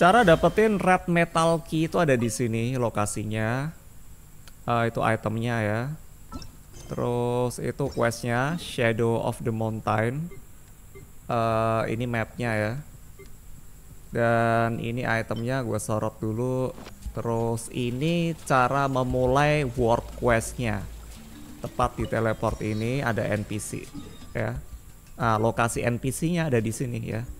Cara dapetin red metal key itu ada di sini lokasinya. Uh, itu itemnya ya. Terus itu questnya Shadow of the Mountain. Uh, ini mapnya ya. Dan ini itemnya gue sorot dulu. Terus ini cara memulai world questnya. Tepat di teleport ini ada NPC ya. Nah, lokasi NPC-nya ada di sini ya.